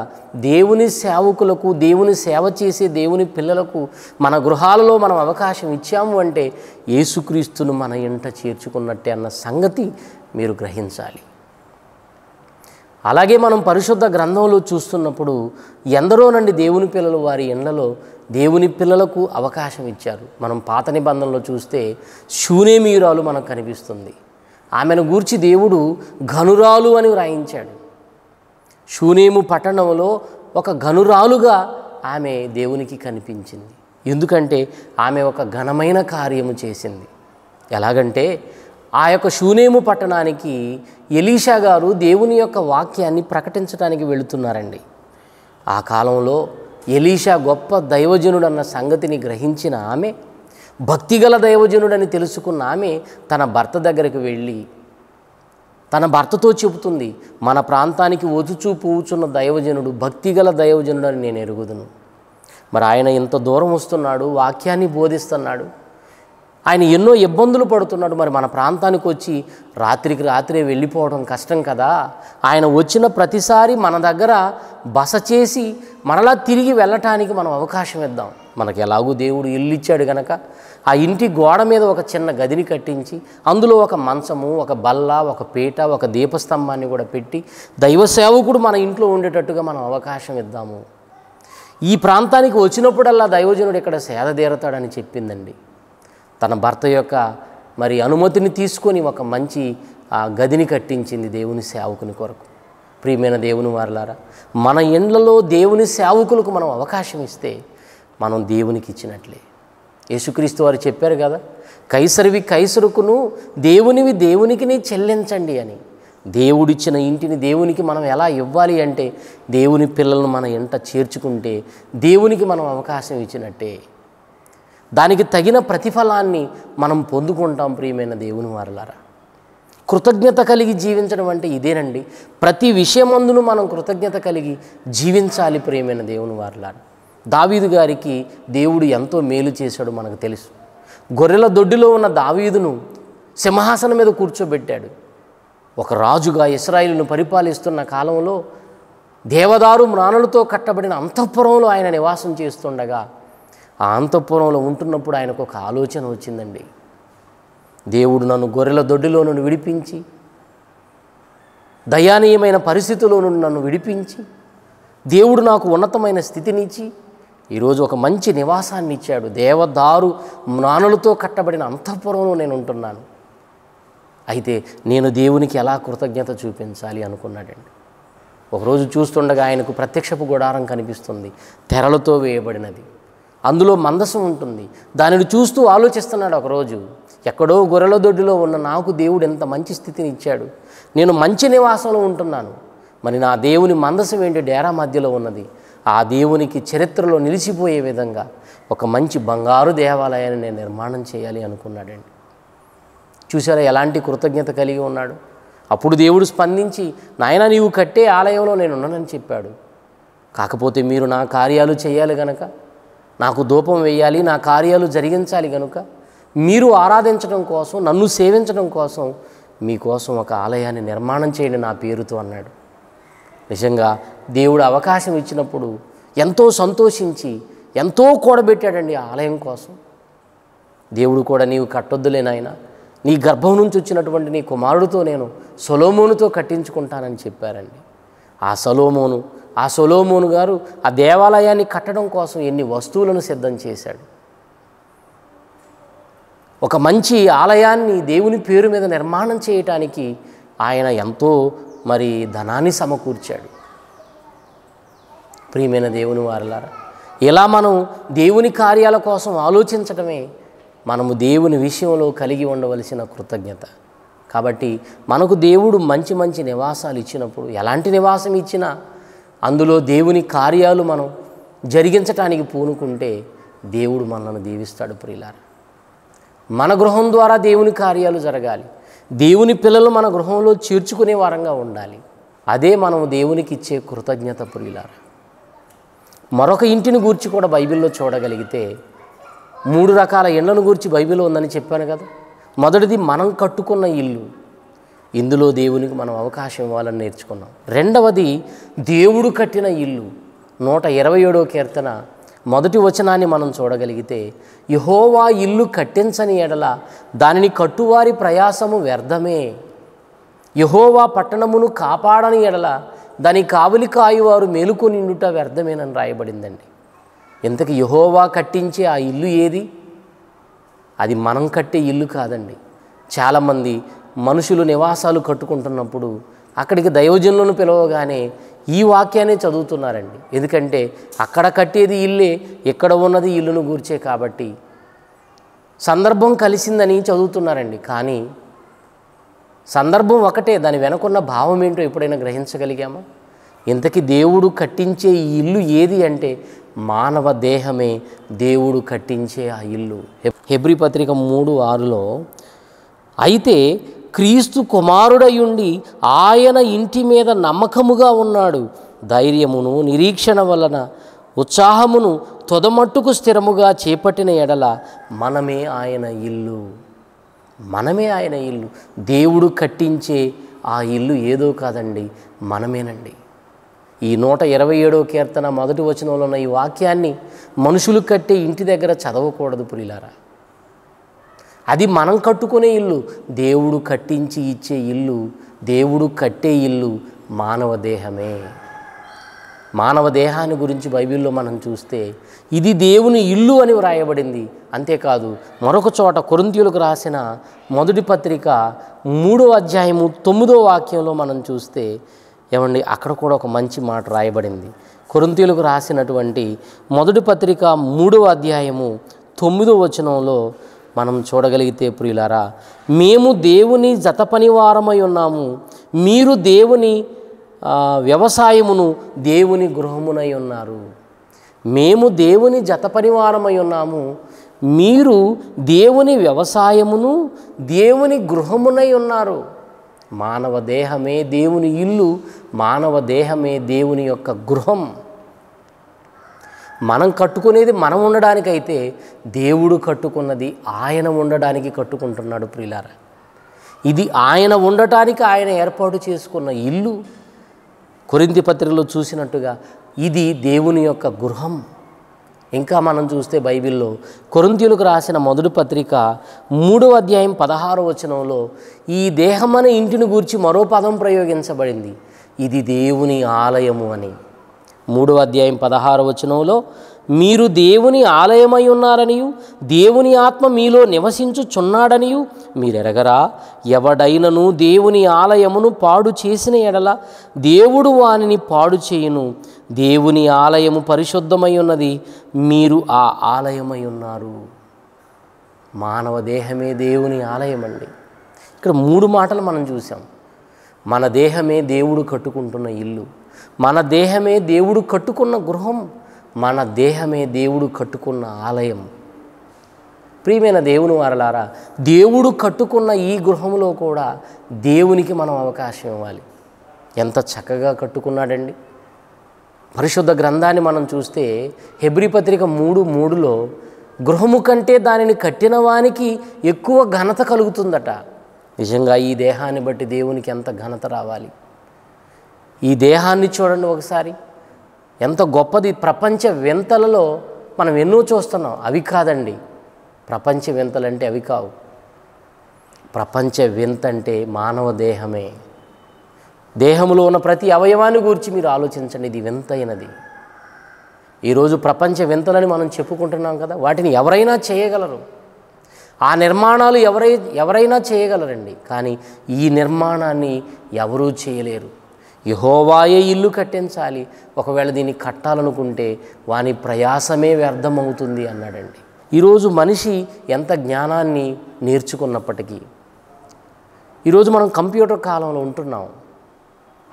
S1: దేవుని సేవకులకు దేవుని సేవ చేసే దేవుని పిల్లలకు మన గృహాలలో మనం అవకాశం ఇచ్చాము అంటే యేసుక్రీస్తును మన ఇంట చేర్చుకున్నట్టే అన్న సంగతి మీరు గ్రహించాలి అలాగే మనం పరిశుద్ధ గ్రంథంలో చూస్తున్నప్పుడు ఎందరో నుండి దేవుని పిల్లలు వారి ఇండ్లలో దేవుని పిల్లలకు అవకాశం ఇచ్చారు మనం పాత నిబంధనలో చూస్తే శూనేమీరాలు మనకు కనిపిస్తుంది ఆమెను గూర్చి దేవుడు ఘనురాలు అని వ్రాయించాడు షూనేము పట్టణంలో ఒక గనురాలుగా ఆమె దేవునికి కనిపించింది ఎందుకంటే ఆమె ఒక ఘనమైన కార్యము చేసింది ఎలాగంటే ఆ యొక్క షూనేము పట్టణానికి ఎలీషా గారు దేవుని యొక్క వాక్యాన్ని ప్రకటించడానికి వెళుతున్నారండి ఆ కాలంలో ఎలీషా గొప్ప దైవజనుడన్న సంగతిని గ్రహించిన ఆమె భక్తిగల దైవజనుడని తెలుసుకున్న ఆమె తన భర్త దగ్గరికి వెళ్ళి తన భర్తతో చెబుతుంది మన ప్రాంతానికి ఒదుచూ పూచున్న దైవజనుడు భక్తిగల దైవజనుడు అని నేను ఎరుగుదును మరి ఆయన ఇంత దూరం వస్తున్నాడు వాక్యాన్ని బోధిస్తున్నాడు ఆయన ఎన్నో ఇబ్బందులు పడుతున్నాడు మరి మన ప్రాంతానికి వచ్చి రాత్రికి రాత్రే వెళ్ళిపోవడం కష్టం కదా ఆయన వచ్చిన ప్రతిసారి మన దగ్గర బస చేసి మనలా తిరిగి వెళ్ళటానికి మనం అవకాశం ఇద్దాం మనకి ఎలాగూ దేవుడు ఇల్లు ఇచ్చాడు గనక ఆ ఇంటి గోడ మీద ఒక చిన్న గదిని కట్టించి అందులో ఒక మంచము ఒక బల్ల ఒక పీట ఒక దీపస్తంభాన్ని కూడా పెట్టి దైవ సేవకుడు మన ఇంట్లో ఉండేటట్టుగా మనం అవకాశం ఇద్దాము ఈ ప్రాంతానికి వచ్చినప్పుడల్లా దైవజనుడు ఇక్కడ సేద తీరతాడని చెప్పిందండి తన భర్త యొక్క మరి అనుమతిని తీసుకొని ఒక మంచి ఆ గదిని కట్టించింది దేవుని సేవకుని కొరకు ప్రియమైన దేవుని వారలారా మన ఇండ్లలో దేవుని సేవకులకు మనం అవకాశం ఇస్తే మనం దేవునికి ఇచ్చినట్లే యేసుక్రీస్తు వారు చెప్పారు కదా కైసరివి కైసరుకును దేవునివి దేవునికి చెల్లించండి అని దేవుడిచ్చిన ఇంటిని దేవునికి మనం ఎలా ఇవ్వాలి అంటే దేవుని పిల్లలను మన ఇంట చేర్చుకుంటే దేవునికి మనం అవకాశం ఇచ్చినట్టే దానికి తగిన ప్రతిఫలాన్ని మనం పొందుకుంటాం ప్రియమైన దేవుని వారులారా కృతజ్ఞత కలిగి జీవించడం అంటే ఇదేనండి ప్రతి విషయమందును మనం కృతజ్ఞత కలిగి జీవించాలి ప్రియమైన దేవుని వారులారా దావీదు గారికి దేవుడు ఎంతో మేలు చేశాడు మనకు తెలుసు గొర్రెల దొడ్డిలో ఉన్న దావీదును సింహాసనం మీద కూర్చోబెట్టాడు ఒక రాజుగా ఇస్రాయిల్ను పరిపాలిస్తున్న కాలంలో దేవదారు మ్రాణులతో కట్టబడిన అంతఃపురంలో ఆయన నివాసం చేస్తుండగా ఆ అంతఃపురంలో ఉంటున్నప్పుడు ఆయనకు ఒక ఆలోచన వచ్చిందండి దేవుడు నన్ను గొర్రెల దొడ్డిలో నన్ను విడిపించి దయానీయమైన పరిస్థితిలో నుండి నన్ను విడిపించి దేవుడు నాకు ఉన్నతమైన స్థితినిచ్చి ఈరోజు ఒక మంచి నివాసాన్ని ఇచ్చాడు దేవదారు నాణులతో కట్టబడిన అంతఃపురంలో నేను ఉంటున్నాను అయితే నేను దేవునికి ఎలా కృతజ్ఞత చూపించాలి అనుకున్నాడండి ఒకరోజు చూస్తుండగా ఆయనకు ప్రత్యక్షపు గుడారం కనిపిస్తుంది తెరలతో వేయబడినది అందులో మందసం ఉంటుంది దానిని చూస్తూ ఆలోచిస్తున్నాడు ఒకరోజు ఎక్కడో గొర్రెల దొడ్డిలో ఉన్న నాకు దేవుడు ఎంత మంచి స్థితిని ఇచ్చాడు నేను మంచి నివాసంలో ఉంటున్నాను మరి నా దేవుని మందసం ఏంటి డేరా మధ్యలో ఉన్నది ఆ దేవునికి చరిత్రలో నిలిచిపోయే విధంగా ఒక మంచి బంగారు దేవాలయాన్ని నేను నిర్మాణం చేయాలి అనుకున్నాడండి చూసారా ఎలాంటి కృతజ్ఞత కలిగి ఉన్నాడు అప్పుడు దేవుడు స్పందించి నాయన నీవు కట్టే ఆలయంలో నేను ఉన్నానని చెప్పాడు కాకపోతే మీరు నా కార్యాలు చేయాలి గనక నాకు దూపం వేయాలి నా కార్యాలు జరిగించాలి గనుక మీరు ఆరాధించడం కోసం నన్ను సేవించడం కోసం మీకోసం ఒక ఆలయాన్ని నిర్మాణం చేయండి నా పేరుతో అన్నాడు నిజంగా దేవుడు అవకాశం ఇచ్చినప్పుడు ఎంతో సంతోషించి ఎంతో కూడబెట్టాడండి ఆలయం కోసం దేవుడు కూడా నీవు కట్టొద్దులే నాయన నీ గర్భం నుంచి వచ్చినటువంటి నీ కుమారుడితో నేను సొలోమోనుతో కట్టించుకుంటానని చెప్పారండి ఆ సొలోమోను ఆ సొలోమోను గారు ఆ దేవాలయాన్ని కట్టడం కోసం ఎన్ని వస్తువులను సిద్ధం చేశాడు ఒక మంచి ఆలయాన్ని దేవుని పేరు మీద నిర్మాణం చేయటానికి ఆయన ఎంతో మరి ధనాన్ని సమకూర్చాడు ప్రియమైన దేవుని వారలారా ఇలా మనం దేవుని కార్యాల కోసం ఆలోచించటమే మనము దేవుని విషయంలో కలిగి ఉండవలసిన కృతజ్ఞత కాబట్టి మనకు దేవుడు మంచి మంచి నివాసాలు ఇచ్చినప్పుడు ఎలాంటి నివాసం ఇచ్చినా అందులో దేవుని కార్యాలు మనం జరిగించటానికి పూనుకుంటే దేవుడు మనల్ని దీవిస్తాడు ప్రియులారా మన గృహం ద్వారా దేవుని కార్యాలు జరగాలి దేవుని పిల్లలు మన గృహంలో చేర్చుకునే వారంగా ఉండాలి అదే మనం దేవునికి ఇచ్చే కృతజ్ఞత పురుల మరొక ఇంటిని గూర్చి కూడా బైబిల్లో చూడగలిగితే మూడు రకాల ఇళ్లను గూర్చి బైబిల్లో ఉందని చెప్పాను కదా మొదటిది మనం కట్టుకున్న ఇల్లు ఇందులో దేవునికి మనం అవకాశం ఇవ్వాలని నేర్చుకున్నాం రెండవది దేవుడు కట్టిన ఇల్లు నూట ఇరవై ఏడో కీర్తన మొదటి వచనాన్ని మనం చూడగలిగితే యహోవా ఇల్లు కట్టించని ఎడల దానిని కట్టువారి ప్రయాసము వ్యర్థమే యహోవా పట్టణమును కాపాడని ఎడల దాని కావలి కాయువారు మేలుకొనిండుట వ్యర్థమేనని రాయబడిందండి ఇంతకు యహోవా కట్టించే ఆ ఇల్లు ఏది అది మనం కట్టే ఇల్లు కాదండి చాలామంది మనుషులు నివాసాలు కట్టుకుంటున్నప్పుడు అక్కడికి దైవజనులను పిలవగానే ఈ వాక్యాన్ని చదువుతున్నారండి ఎందుకంటే అక్కడ కట్టేది ఇల్లే ఎక్కడ ఉన్నది ఇల్లును గూర్చే కాబట్టి సందర్భం కలిసిందని చదువుతున్నారండి కానీ సందర్భం ఒకటే దాని వెనకున్న భావం ఏంటో ఎప్పుడైనా గ్రహించగలిగామా ఇంతకీ దేవుడు కట్టించే ఈ ఇల్లు ఏది అంటే మానవ దేహమే దేవుడు కట్టించే ఆ ఇల్లు హెబ్రి పత్రిక మూడు ఆరులో అయితే క్రీస్తు కుమారుడయుండి ఆయన ఇంటి మీద నమ్మకముగా ఉన్నాడు ధైర్యమును నిరీక్షణ వలన ఉత్సాహమును తొదమట్టుకు స్థిరముగా చేపట్టిన ఎడల మనమే ఆయన ఇల్లు మనమే ఆయన ఇల్లు దేవుడు కట్టించే ఆ ఇల్లు ఏదో కాదండి మనమేనండి ఈ నూట ఇరవై ఏడో కీర్తన మొదటి వచనంలో ఉన్న ఈ వాక్యాన్ని మనుషులు కట్టే ఇంటి దగ్గర చదవకూడదు పురిలారా అది మనం కట్టుకునే ఇల్లు దేవుడు కట్టించి ఇచ్చే ఇల్లు దేవుడు కట్టే ఇల్లు మానవ దేహమే మానవ దేహాన్ని గురించి బైబిల్లో మనం చూస్తే ఇది దేవుని ఇల్లు అని వ్రాయబడింది అంతేకాదు మరొక చోట కొరంతీయులకు రాసిన మొదటి పత్రిక మూడో అధ్యాయము తొమ్మిదో వాక్యంలో మనం చూస్తే ఏమండి అక్కడ కూడా ఒక మంచి మాట రాయబడింది కొరింతీయులకు రాసినటువంటి మొదటి పత్రిక మూడవ అధ్యాయము తొమ్మిదో వచనంలో మనం చూడగలిగితే ప్రియులారా మేము దేవుని జత పనివారమై ఉన్నాము మీరు దేవుని వ్యవసాయమును దేవుని గృహమునై ఉన్నారు మేము దేవుని జత పనివారమై ఉన్నాము మీరు దేవుని వ్యవసాయమును దేవుని గృహమునై ఉన్నారు మానవ దేహమే దేవుని ఇల్లు మానవ దేహమే దేవుని యొక్క గృహం మనం కట్టుకునేది మనం ఉండడానికైతే దేవుడు కట్టుకున్నది ఆయన ఉండడానికి కట్టుకుంటున్నాడు ప్రిలారా ఇది ఆయన ఉండటానికి ఆయన ఏర్పాటు చేసుకున్న ఇల్లు కొరింది పత్రికలో చూసినట్టుగా ఇది దేవుని యొక్క గృహం ఇంకా మనం చూస్తే బైబిల్లో కొరింతీయులకు రాసిన మొదటి పత్రిక మూడవ అధ్యాయం పదహారవ వచనంలో ఈ అనే ఇంటిని గూర్చి మరో పదం ప్రయోగించబడింది ఇది దేవుని ఆలయము అని మూడవ అధ్యాయం పదహార వచనంలో మీరు దేవుని ఆలయమై ఉన్నారనియు దేవుని ఆత్మ మీలో నివసించుచున్నాడనియు మీరెరగరా ఎవడైనను దేవుని ఆలయమును పాడు చేసిన ఎడల దేవుడు వానిని పాడు చేయును దేవుని ఆలయము పరిశుద్ధమై ఉన్నది మీరు ఆ ఆలయమై ఉన్నారు మానవ దేహమే దేవుని ఆలయం అండి ఇక్కడ మూడు మాటలు మనం చూసాం మన దేహమే దేవుడు కట్టుకుంటున్న ఇల్లు మన దేహమే దేవుడు కట్టుకున్న గృహం మన దేహమే దేవుడు కట్టుకున్న ఆలయం ప్రియమైన దేవుని వారలారా దేవుడు కట్టుకున్న ఈ గృహంలో కూడా దేవునికి మనం అవకాశం ఇవ్వాలి ఎంత చక్కగా కట్టుకున్నాడండి పరిశుద్ధ గ్రంథాన్ని మనం చూస్తే హెబ్రిపత్రిక పత్రిక మూడు మూడులో గృహము కంటే దానిని కట్టిన వానికి ఎక్కువ ఘనత కలుగుతుందట నిజంగా ఈ దేహాన్ని బట్టి దేవునికి ఎంత ఘనత రావాలి ఈ దేహాన్ని చూడండి ఒకసారి ఎంత గొప్పది ప్రపంచ వింతలలో మనం ఎన్నో చూస్తున్నాం అవి కాదండి ప్రపంచ వింతలంటే అవి కావు ప్రపంచ వింత అంటే మానవ దేహమే దేహంలో ఉన్న ప్రతి అవయవాన్ని గురించి మీరు ఆలోచించండి ఇది వింతైనది ఈరోజు ప్రపంచ వింతలని మనం చెప్పుకుంటున్నాం కదా వాటిని ఎవరైనా చేయగలరు ఆ నిర్మాణాలు ఎవరై ఎవరైనా చేయగలరండి కానీ ఈ నిర్మాణాన్ని ఎవరూ చేయలేరు యహోవాయే ఇల్లు కట్టించాలి ఒకవేళ దీన్ని కట్టాలనుకుంటే వాని ప్రయాసమే వ్యర్థమవుతుంది అన్నాడండి ఈరోజు మనిషి ఎంత జ్ఞానాన్ని నేర్చుకున్నప్పటికీ ఈరోజు మనం కంప్యూటర్ కాలంలో ఉంటున్నాం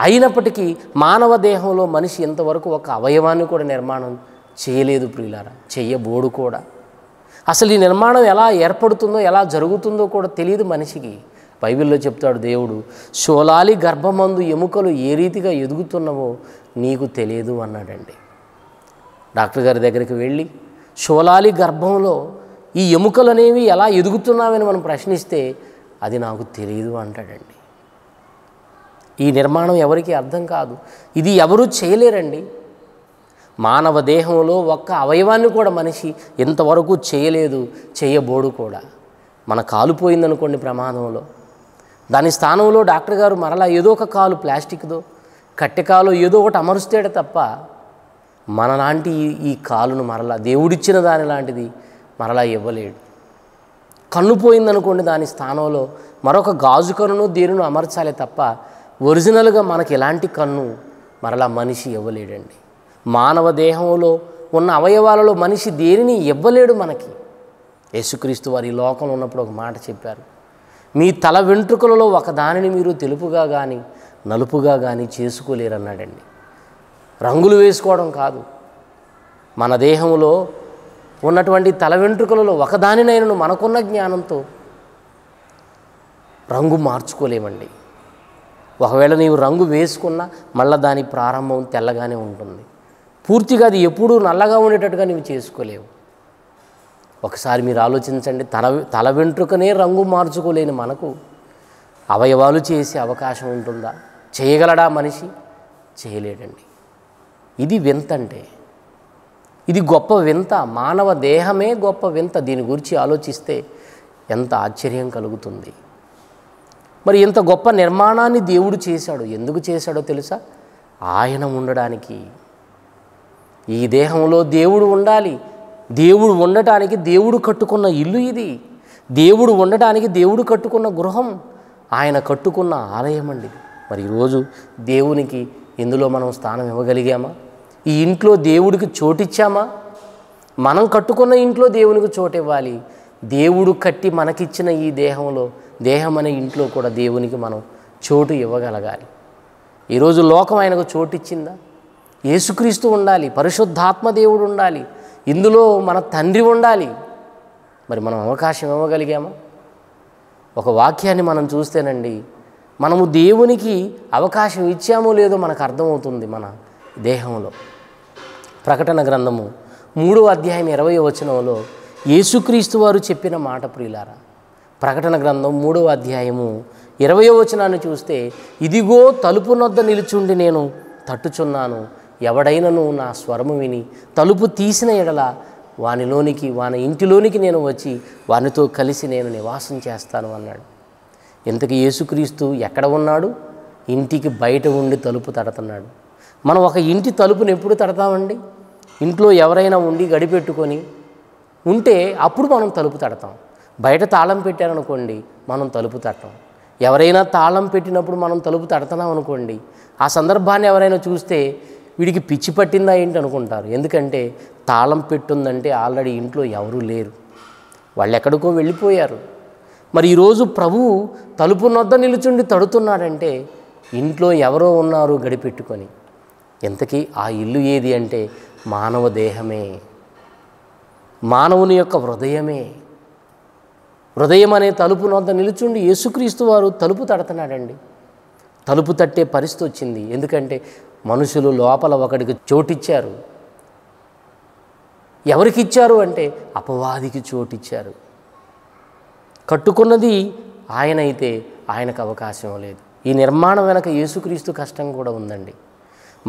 S1: అయినప్పటికీ మానవ దేహంలో మనిషి ఇంతవరకు ఒక అవయవాన్ని కూడా నిర్మాణం చేయలేదు ప్రియులారా చెయ్యబోడు కూడా అసలు ఈ నిర్మాణం ఎలా ఏర్పడుతుందో ఎలా జరుగుతుందో కూడా తెలియదు మనిషికి బైబిల్లో చెప్తాడు దేవుడు శోలాలి గర్భమందు ఎముకలు ఏ రీతిగా ఎదుగుతున్నవో నీకు తెలియదు అన్నాడండి డాక్టర్ గారి దగ్గరికి వెళ్ళి శోలాలి గర్భంలో ఈ ఎముకలు అనేవి ఎలా ఎదుగుతున్నావని మనం ప్రశ్నిస్తే అది నాకు తెలియదు అంటాడండి ఈ నిర్మాణం ఎవరికి అర్థం కాదు ఇది ఎవరూ చేయలేరండి మానవ దేహంలో ఒక్క అవయవాన్ని కూడా మనిషి ఇంతవరకు చేయలేదు చేయబోడు కూడా మన కాలుపోయిందనుకోండి ప్రమాదంలో దాని స్థానంలో డాక్టర్ గారు మరలా ఏదో ఒక కాలు ప్లాస్టిక్దో కాలు ఏదో ఒకటి అమరుస్తాడు తప్ప మనలాంటి ఈ కాలును మరలా దేవుడిచ్చిన దాని లాంటిది మరలా ఇవ్వలేడు కన్ను పోయిందనుకోండి దాని స్థానంలో మరొక గాజు కన్నును దీనిను అమర్చాలి తప్ప ఒరిజినల్గా మనకి ఎలాంటి కన్ను మరలా మనిషి ఇవ్వలేడండి మానవ దేహంలో ఉన్న అవయవాలలో మనిషి దేనిని ఇవ్వలేడు మనకి యేసుక్రీస్తు వారి లోకంలో ఉన్నప్పుడు ఒక మాట చెప్పారు మీ తల వెంట్రుకలలో ఒకదానిని మీరు తెలుపుగా కానీ నలుపుగా కానీ చేసుకోలేరన్నాడండి రంగులు వేసుకోవడం కాదు మన దేహంలో ఉన్నటువంటి తల వెంట్రుకలలో ఒకదానినైనను మనకున్న జ్ఞానంతో రంగు మార్చుకోలేమండి ఒకవేళ నీవు రంగు వేసుకున్నా మళ్ళీ దాని ప్రారంభం తెల్లగానే ఉంటుంది పూర్తిగా అది ఎప్పుడూ నల్లగా ఉండేటట్టుగా నీవు చేసుకోలేవు ఒకసారి మీరు ఆలోచించండి తల తల వెంట్రుకనే రంగు మార్చుకోలేని మనకు అవయవాలు చేసే అవకాశం ఉంటుందా చేయగలడా మనిషి చేయలేడండి ఇది వింత అంటే ఇది గొప్ప వింత మానవ దేహమే గొప్ప వింత దీని గురించి ఆలోచిస్తే ఎంత ఆశ్చర్యం కలుగుతుంది మరి ఇంత గొప్ప నిర్మాణాన్ని దేవుడు చేశాడు ఎందుకు చేశాడో తెలుసా ఆయన ఉండడానికి ఈ దేహంలో దేవుడు ఉండాలి దేవుడు ఉండటానికి దేవుడు కట్టుకున్న ఇల్లు ఇది దేవుడు ఉండటానికి దేవుడు కట్టుకున్న గృహం ఆయన కట్టుకున్న ఆలయం అండి మరి ఈరోజు దేవునికి ఇందులో మనం స్థానం ఇవ్వగలిగామా ఈ ఇంట్లో దేవుడికి చోటిచ్చామా మనం కట్టుకున్న ఇంట్లో దేవునికి చోటు ఇవ్వాలి దేవుడు కట్టి మనకిచ్చిన ఈ దేహంలో దేహం అనే ఇంట్లో కూడా దేవునికి మనం చోటు ఇవ్వగలగాలి ఈరోజు లోకం ఆయనకు చోటిచ్చిందా యేసుక్రీస్తు ఉండాలి పరిశుద్ధాత్మ దేవుడు ఉండాలి ఇందులో మన తండ్రి ఉండాలి మరి మనం అవకాశం ఇవ్వగలిగామా ఒక వాక్యాన్ని మనం చూస్తేనండి మనము దేవునికి అవకాశం ఇచ్చామో లేదో మనకు అర్థమవుతుంది మన దేహంలో ప్రకటన గ్రంథము మూడో అధ్యాయం ఇరవై వచనంలో యేసుక్రీస్తు వారు చెప్పిన మాట ప్రియులారా ప్రకటన గ్రంథం మూడవ అధ్యాయము ఇరవయో వచనాన్ని చూస్తే ఇదిగో తలుపునొద్ద నిలుచుండి నేను తట్టుచున్నాను ఎవడైనను నా స్వరము విని తలుపు తీసిన ఎడల వానిలోనికి వాని ఇంటిలోనికి నేను వచ్చి వానితో కలిసి నేను నివాసం చేస్తాను అన్నాడు ఇంతకీ యేసుక్రీస్తు ఎక్కడ ఉన్నాడు ఇంటికి బయట ఉండి తలుపు తడుతున్నాడు మనం ఒక ఇంటి తలుపుని ఎప్పుడు తడతామండి ఇంట్లో ఎవరైనా ఉండి గడిపెట్టుకొని ఉంటే అప్పుడు మనం తలుపు తడతాం బయట తాళం పెట్టారనుకోండి మనం తలుపు తడతాం ఎవరైనా తాళం పెట్టినప్పుడు మనం తలుపు తడతాం అనుకోండి ఆ సందర్భాన్ని ఎవరైనా చూస్తే వీడికి పిచ్చి పట్టిందా ఏంటి అనుకుంటారు ఎందుకంటే తాళం పెట్టుందంటే ఆల్రెడీ ఇంట్లో ఎవరూ లేరు వాళ్ళు ఎక్కడికో వెళ్ళిపోయారు మరి ఈరోజు ప్రభు తలుపు నొద్ద నిలుచుండి తడుతున్నాడంటే ఇంట్లో ఎవరో ఉన్నారు గడిపెట్టుకొని ఎంతకీ ఆ ఇల్లు ఏది అంటే మానవ దేహమే మానవుని యొక్క హృదయమే హృదయం అనే తలుపు నొద్ద నిలుచుండి యేసుక్రీస్తు వారు తలుపు తడుతున్నాడండి తలుపు తట్టే పరిస్థితి వచ్చింది ఎందుకంటే మనుషులు లోపల ఒకడికి చోటిచ్చారు ఎవరికి ఇచ్చారు అంటే అపవాదికి చోటిచ్చారు కట్టుకున్నది ఆయన అయితే ఆయనకు అవకాశం లేదు ఈ నిర్మాణం వెనక యేసుక్రీస్తు కష్టం కూడా ఉందండి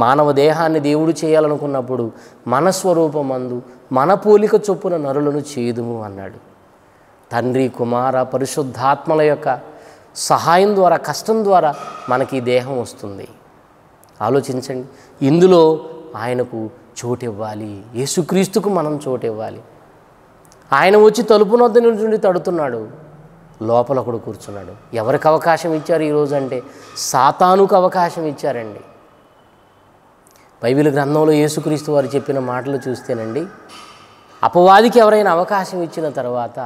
S1: మానవ దేహాన్ని దేవుడు చేయాలనుకున్నప్పుడు మన స్వరూపమందు మన పోలిక చొప్పున నరులను చేదుము అన్నాడు తండ్రి కుమార పరిశుద్ధాత్మల యొక్క సహాయం ద్వారా కష్టం ద్వారా మనకి దేహం వస్తుంది ఆలోచించండి ఇందులో ఆయనకు చోటు ఇవ్వాలి యేసుక్రీస్తుకు మనం చోటు ఇవ్వాలి ఆయన వచ్చి తలుపు నొద్ద నుండి తడుతున్నాడు లోపల ఒకడు కూర్చున్నాడు ఎవరికి అవకాశం ఇచ్చారు ఈరోజు అంటే సాతానుకు అవకాశం ఇచ్చారండి బైబిల్ గ్రంథంలో యేసుక్రీస్తు వారు చెప్పిన మాటలు చూస్తేనండి అపవాదికి ఎవరైనా అవకాశం ఇచ్చిన తర్వాత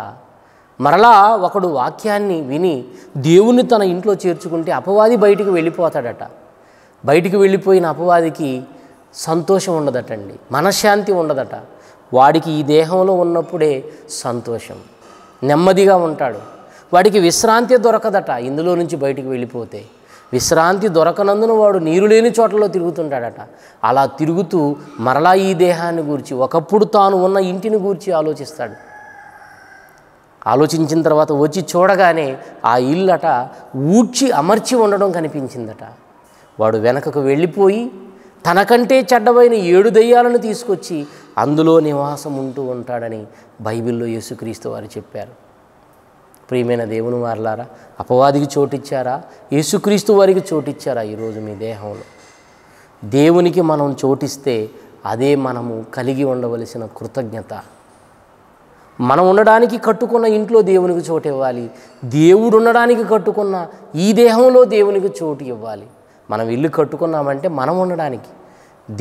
S1: మరలా ఒకడు వాక్యాన్ని విని దేవుణ్ణి తన ఇంట్లో చేర్చుకుంటే అపవాది బయటికి వెళ్ళిపోతాడట బయటికి వెళ్ళిపోయిన అపవాదికి సంతోషం ఉండదటండి మనశ్శాంతి ఉండదట వాడికి ఈ దేహంలో ఉన్నప్పుడే సంతోషం నెమ్మదిగా ఉంటాడు వాడికి విశ్రాంతి దొరకదట ఇందులో నుంచి బయటికి వెళ్ళిపోతే విశ్రాంతి దొరకనందున వాడు నీరు లేని చోట్లలో తిరుగుతుంటాడట అలా తిరుగుతూ మరలా ఈ దేహాన్ని గూర్చి ఒకప్పుడు తాను ఉన్న ఇంటిని గూర్చి ఆలోచిస్తాడు ఆలోచించిన తర్వాత వచ్చి చూడగానే ఆ ఇల్లట ఊడ్చి అమర్చి ఉండడం కనిపించిందట వాడు వెనకకు వెళ్ళిపోయి తనకంటే చెడ్డవైన ఏడు దయ్యాలను తీసుకొచ్చి అందులో నివాసం ఉంటూ ఉంటాడని బైబిల్లో యేసుక్రీస్తు వారు చెప్పారు ప్రియమైన దేవుని వారలారా అపవాదికి చోటిచ్చారా యేసుక్రీస్తు వారికి చోటిచ్చారా ఈరోజు మీ దేహంలో దేవునికి మనం చోటిస్తే అదే మనము కలిగి ఉండవలసిన కృతజ్ఞత మనం ఉండడానికి కట్టుకున్న ఇంట్లో దేవునికి చోటు ఇవ్వాలి దేవుడు ఉండడానికి కట్టుకున్న ఈ దేహంలో దేవునికి చోటు ఇవ్వాలి మనం ఇల్లు కట్టుకున్నామంటే మనం ఉండడానికి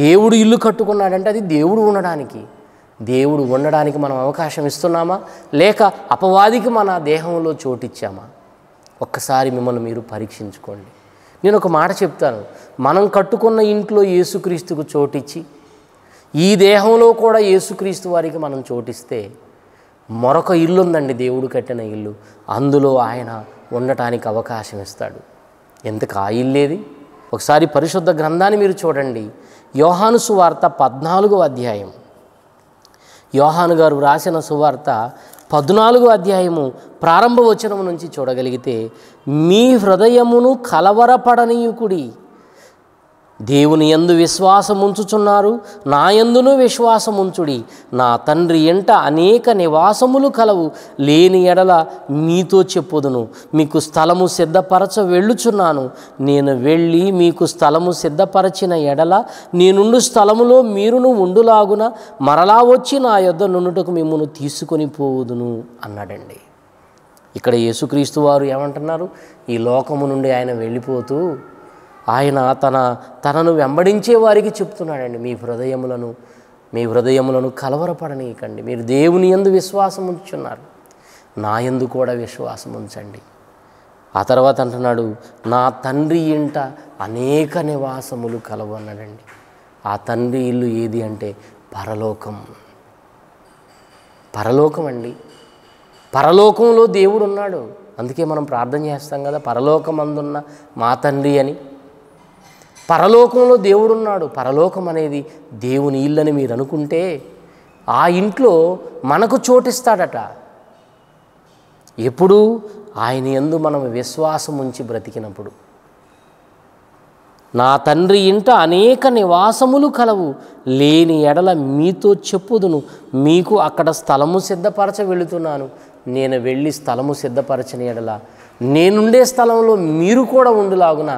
S1: దేవుడు ఇల్లు కట్టుకున్నాడంటే అది దేవుడు ఉండడానికి దేవుడు ఉండడానికి మనం అవకాశం ఇస్తున్నామా లేక అపవాదికి మన దేహంలో చోటిచ్చామా ఒక్కసారి మిమ్మల్ని మీరు పరీక్షించుకోండి నేను ఒక మాట చెప్తాను మనం కట్టుకున్న ఇంట్లో యేసుక్రీస్తుకు చోటిచ్చి ఈ దేహంలో కూడా యేసుక్రీస్తు వారికి మనం చోటిస్తే మరొక ఇల్లు ఉందండి దేవుడు కట్టిన ఇల్లు అందులో ఆయన ఉండటానికి అవకాశం ఇస్తాడు ఎందుకు ఆ ఇల్లేది ఒకసారి పరిశుద్ధ గ్రంథాన్ని మీరు చూడండి యోహాను సువార్త పద్నాలుగో అధ్యాయం యోహాను గారు రాసిన సువార్త పద్నాలుగో అధ్యాయము ప్రారంభ వచనం నుంచి చూడగలిగితే మీ హృదయమును కలవరపడనీయుకుడి దేవుని ఎందు విశ్వాసముంచుచున్నారు నా విశ్వాసముంచుడి నా తండ్రి ఎంట అనేక నివాసములు కలవు లేని ఎడల మీతో చెప్పుదును మీకు స్థలము సిద్ధపరచ వెళ్ళుచున్నాను నేను వెళ్ళి మీకు స్థలము సిద్ధపరచిన ఎడల నేనుండు స్థలములో మీరును ఉండులాగున మరలా వచ్చి నా యొద్ద నుండుటకు మిమ్మల్ని తీసుకొని పోవుదును అన్నాడండి ఇక్కడ యేసుక్రీస్తు వారు ఏమంటున్నారు ఈ లోకము నుండి ఆయన వెళ్ళిపోతూ ఆయన తన తనను వెంబడించే వారికి చెప్తున్నాడండి మీ హృదయములను మీ హృదయములను కలవరపడనీయకండి మీరు దేవుని ఎందు విశ్వాసం ఉంచున్నారు నా ఎందు కూడా విశ్వాసం ఉంచండి ఆ తర్వాత అంటున్నాడు నా తండ్రి ఇంట అనేక నివాసములు కలవు అన్నాడండి ఆ తండ్రి ఇల్లు ఏది అంటే పరలోకం పరలోకం అండి పరలోకంలో దేవుడు ఉన్నాడు అందుకే మనం ప్రార్థన చేస్తాం కదా పరలోకం అందున్న మా తండ్రి అని పరలోకంలో దేవుడున్నాడు పరలోకం అనేది దేవుని ఇల్లని మీరు అనుకుంటే ఆ ఇంట్లో మనకు చోటిస్తాడట ఎప్పుడు ఆయన ఎందు మనం విశ్వాసం ఉంచి బ్రతికినప్పుడు నా తండ్రి ఇంట అనేక నివాసములు కలవు లేని ఎడల మీతో చెప్పుదును మీకు అక్కడ స్థలము సిద్ధపరచ వెళుతున్నాను నేను వెళ్ళి స్థలము సిద్ధపరచని ఎడల నేనుండే స్థలంలో మీరు కూడా ఉండులాగున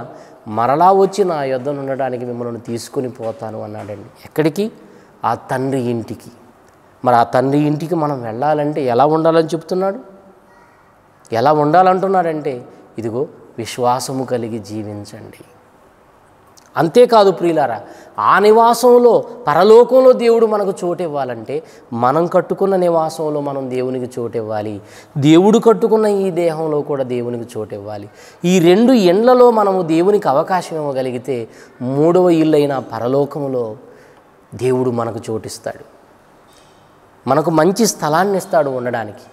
S1: మరలా వచ్చి నా యుద్ధం ఉండడానికి మిమ్మల్ని తీసుకుని పోతాను అన్నాడండి ఎక్కడికి ఆ తండ్రి ఇంటికి మరి ఆ తండ్రి ఇంటికి మనం వెళ్ళాలంటే ఎలా ఉండాలని చెప్తున్నాడు ఎలా ఉండాలంటున్నాడంటే ఇదిగో విశ్వాసము కలిగి జీవించండి అంతేకాదు ప్రియులారా ఆ నివాసంలో పరలోకంలో దేవుడు మనకు చోటు ఇవ్వాలంటే మనం కట్టుకున్న నివాసంలో మనం దేవునికి చోటు ఇవ్వాలి దేవుడు కట్టుకున్న ఈ దేహంలో కూడా దేవునికి చోటు ఇవ్వాలి ఈ రెండు ఎండ్లలో మనము దేవునికి అవకాశం ఇవ్వగలిగితే మూడవ ఇల్లైన పరలోకంలో దేవుడు మనకు చోటిస్తాడు మనకు మంచి స్థలాన్ని ఇస్తాడు ఉండడానికి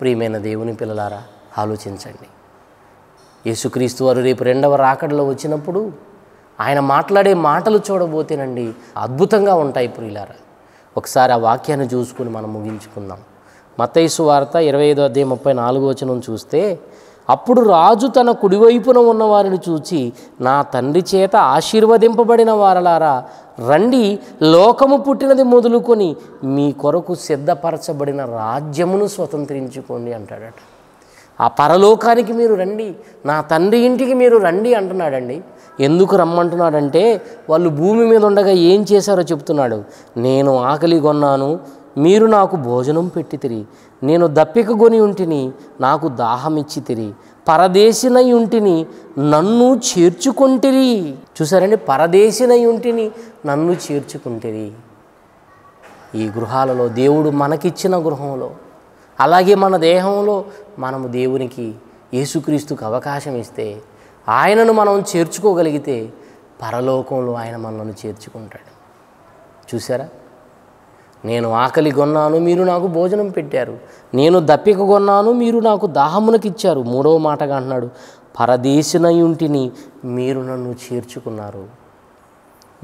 S1: ప్రియమైన దేవుని పిల్లలారా ఆలోచించండి యేసుక్రీస్తు వారు రేపు రెండవ రాకడలో వచ్చినప్పుడు ఆయన మాట్లాడే మాటలు చూడబోతేనండి అద్భుతంగా ఉంటాయి ప్రియులారా ఒకసారి ఆ వాక్యాన్ని చూసుకుని మనం ముగించుకుందాం మతైసు వార్త ఇరవై ఐదో అధ్యాయం ముప్పై నాలుగో వచనం చూస్తే అప్పుడు రాజు తన కుడివైపున ఉన్న వారిని చూచి నా తండ్రి చేత ఆశీర్వదింపబడిన వారలారా రండి లోకము పుట్టినది మొదలుకొని మీ కొరకు సిద్ధపరచబడిన రాజ్యమును స్వతంత్రించుకోండి అంటాడట ఆ పరలోకానికి మీరు రండి నా తండ్రి ఇంటికి మీరు రండి అంటున్నాడండి ఎందుకు రమ్మంటున్నాడంటే వాళ్ళు భూమి మీద ఉండగా ఏం చేశారో చెప్తున్నాడు నేను ఆకలి కొన్నాను మీరు నాకు భోజనం పెట్టి తిరిగి నేను దప్పిక కొని ఉంటిని నాకు దాహం ఇచ్చి తిరి పరదేశినై ఉంటిని నన్ను చేర్చుకుంటిరి చూసారండి పరదేశినై ఉంటిని నన్ను చేర్చుకుంటిరి ఈ గృహాలలో దేవుడు మనకిచ్చిన గృహంలో అలాగే మన దేహంలో మనము దేవునికి యేసుక్రీస్తుకు అవకాశం ఇస్తే ఆయనను మనం చేర్చుకోగలిగితే పరలోకంలో ఆయన మనల్ని చేర్చుకుంటాడు చూసారా నేను ఆకలి కొన్నాను మీరు నాకు భోజనం పెట్టారు నేను దప్పిక కొన్నాను మీరు నాకు దాహమునకి ఇచ్చారు మూడవ మాటగా అంటున్నాడు పరదేశినయుంటిని మీరు నన్ను చేర్చుకున్నారు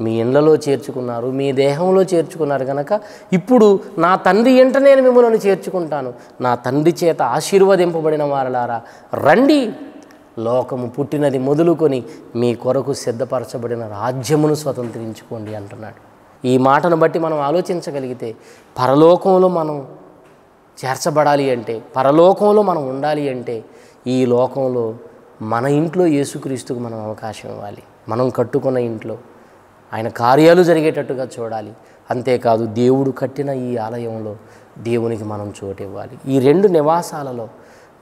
S1: మీ ఇండ్లలో చేర్చుకున్నారు మీ దేహంలో చేర్చుకున్నారు కనుక ఇప్పుడు నా తండ్రి ఎంట నేను మిమ్మల్ని చేర్చుకుంటాను నా తండ్రి చేత ఆశీర్వదింపబడిన వారలారా రండి లోకము పుట్టినది మొదలుకొని మీ కొరకు సిద్ధపరచబడిన రాజ్యమును స్వతంత్రించుకోండి అంటున్నాడు ఈ మాటను బట్టి మనం ఆలోచించగలిగితే పరలోకంలో మనం చేర్చబడాలి అంటే పరలోకంలో మనం ఉండాలి అంటే ఈ లోకంలో మన ఇంట్లో యేసుక్రీస్తుకు మనం అవకాశం ఇవ్వాలి మనం కట్టుకున్న ఇంట్లో ఆయన కార్యాలు జరిగేటట్టుగా చూడాలి అంతేకాదు దేవుడు కట్టిన ఈ ఆలయంలో దేవునికి మనం చోటు ఇవ్వాలి ఈ రెండు నివాసాలలో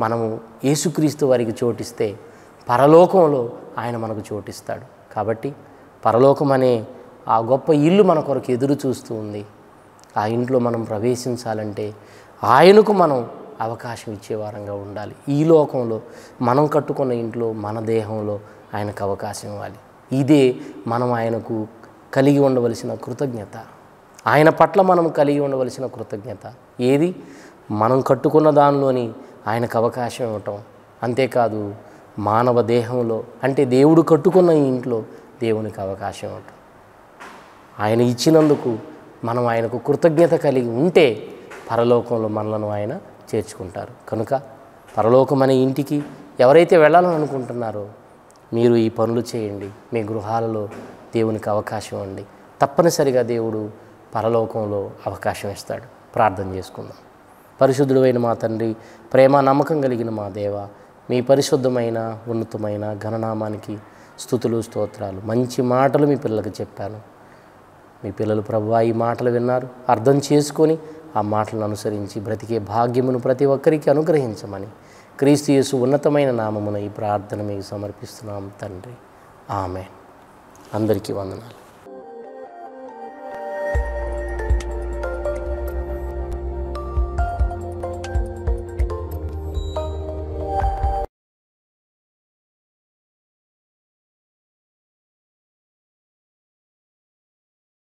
S1: మనము యేసుక్రీస్తు వారికి చోటిస్తే పరలోకంలో ఆయన మనకు చోటిస్తాడు కాబట్టి పరలోకం అనే ఆ గొప్ప ఇల్లు మన కొరకు ఎదురు చూస్తూ ఉంది ఆ ఇంట్లో మనం ప్రవేశించాలంటే ఆయనకు మనం అవకాశం ఇచ్చేవారంగా ఉండాలి ఈ లోకంలో మనం కట్టుకున్న ఇంట్లో మన దేహంలో ఆయనకు అవకాశం ఇవ్వాలి ఇదే మనం ఆయనకు కలిగి ఉండవలసిన కృతజ్ఞత ఆయన పట్ల మనం కలిగి ఉండవలసిన కృతజ్ఞత ఏది మనం కట్టుకున్న దానిలోని ఆయనకు అవకాశం ఇవ్వటం అంతేకాదు మానవ దేహంలో అంటే దేవుడు కట్టుకున్న ఇంట్లో దేవునికి అవకాశం ఇవ్వటం ఆయన ఇచ్చినందుకు మనం ఆయనకు కృతజ్ఞత కలిగి ఉంటే పరలోకంలో మనలను ఆయన చేర్చుకుంటారు కనుక పరలోకం అనే ఇంటికి ఎవరైతే వెళ్ళాలని అనుకుంటున్నారో మీరు ఈ పనులు చేయండి మీ గృహాలలో దేవునికి అవకాశం ఇవ్వండి తప్పనిసరిగా దేవుడు పరలోకంలో అవకాశం ఇస్తాడు ప్రార్థన చేసుకుందాం పరిశుద్ధుడైన మా తండ్రి ప్రేమ నమ్మకం కలిగిన మా దేవ మీ పరిశుద్ధమైన ఉన్నతమైన ఘననామానికి స్థుతులు స్తోత్రాలు మంచి మాటలు మీ పిల్లలకు చెప్పాను మీ పిల్లలు ప్రభు ఈ మాటలు విన్నారు అర్థం చేసుకొని ఆ మాటలను అనుసరించి బ్రతికే భాగ్యమును ప్రతి ఒక్కరికి అనుగ్రహించమని క్రీస్తు యేసు ఉన్నతమైన నామమున ఈ ప్రార్థన మీకు సమర్పిస్తున్నాం తండ్రి ఆమె అందరికీ వందనాలు